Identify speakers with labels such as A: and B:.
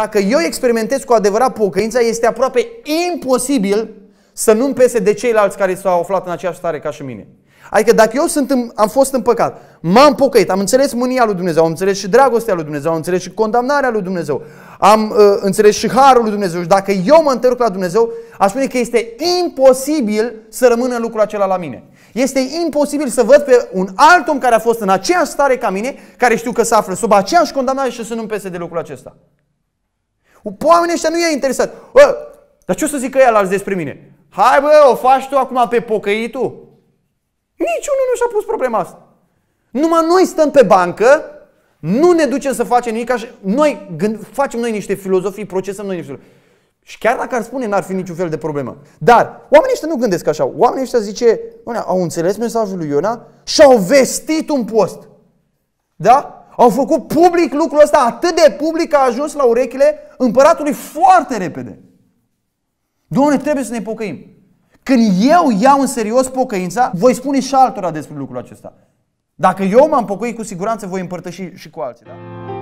A: dacă eu experimentez cu adevărat pocăința, este aproape imposibil să nu-mi pese de ceilalți care s-au aflat în aceeași stare ca și mine. Adică dacă eu sunt în, am fost în păcat, m-am pocăit, am înțeles mânia lui Dumnezeu, am înțeles și dragostea lui Dumnezeu, am înțeles și condamnarea lui Dumnezeu, am uh, înțeles și harul lui Dumnezeu și dacă eu mă întorc la Dumnezeu, aș spune că este imposibil să rămână lucrul acela la mine. Este imposibil să văd pe un alt om care a fost în aceeași stare ca mine, care știu că se află sub aceeași condamnare și să nu-mi pese de lucrul acesta. Oamenii ăștia nu i-a interesat. Bă, dar ce o să zică el azi despre mine? Hai bă, o faci tu acum pe pocăitul? Niciunul nu și-a pus problema asta. Numai noi stăm pe bancă, nu ne ducem să facem nimic, așa, noi gând, facem noi niște filozofii, procesăm noi niște filozofii. Și chiar dacă ar spune, n-ar fi niciun fel de problemă. Dar oamenii ăștia nu gândesc așa. Oamenii ăștia zice, au înțeles mesajul lui Iona și au vestit un post. Da? Au făcut public lucrul ăsta atât de public a ajuns la urechile împăratului foarte repede. Doamne, trebuie să ne pocăim. Când eu iau în serios pocăința, voi spune și altora despre lucrul acesta. Dacă eu m-am pocăit, cu siguranță voi împărtăși și cu alții. Da?